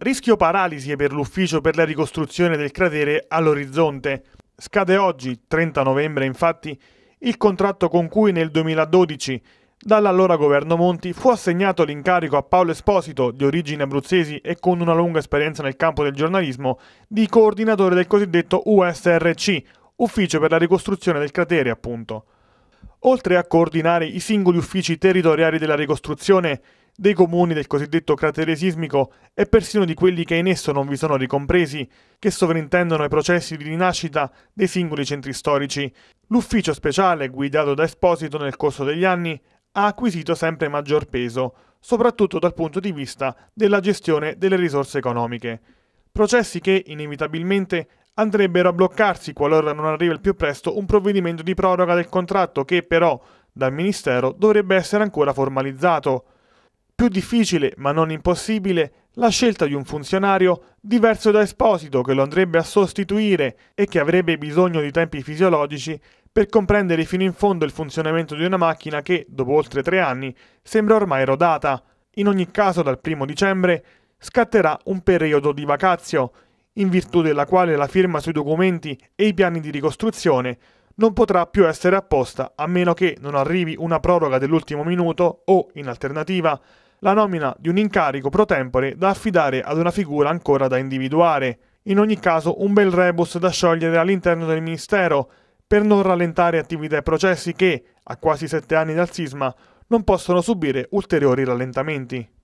Rischio paralisi per l'ufficio per la ricostruzione del cratere all'orizzonte. Scade oggi, 30 novembre infatti, il contratto con cui nel 2012 dall'allora governo Monti fu assegnato l'incarico a Paolo Esposito, di origini abruzzesi e con una lunga esperienza nel campo del giornalismo, di coordinatore del cosiddetto USRC, Ufficio per la ricostruzione del cratere appunto. Oltre a coordinare i singoli uffici territoriali della ricostruzione, dei comuni del cosiddetto cratere sismico e persino di quelli che in esso non vi sono ricompresi, che sovrintendono ai processi di rinascita dei singoli centri storici. L'ufficio speciale, guidato da Esposito nel corso degli anni, ha acquisito sempre maggior peso, soprattutto dal punto di vista della gestione delle risorse economiche. Processi che, inevitabilmente, andrebbero a bloccarsi qualora non arrivi al più presto un provvedimento di proroga del contratto che, però, dal Ministero dovrebbe essere ancora formalizzato. Più difficile, ma non impossibile, la scelta di un funzionario diverso da Esposito che lo andrebbe a sostituire e che avrebbe bisogno di tempi fisiologici per comprendere fino in fondo il funzionamento di una macchina che, dopo oltre tre anni, sembra ormai rodata. In ogni caso, dal primo dicembre scatterà un periodo di vacazio, in virtù della quale la firma sui documenti e i piani di ricostruzione non potrà più essere apposta a meno che non arrivi una proroga dell'ultimo minuto o, in alternativa, la nomina di un incarico pro tempore da affidare ad una figura ancora da individuare, in ogni caso un bel rebus da sciogliere all'interno del Ministero, per non rallentare attività e processi che, a quasi sette anni dal sisma, non possono subire ulteriori rallentamenti.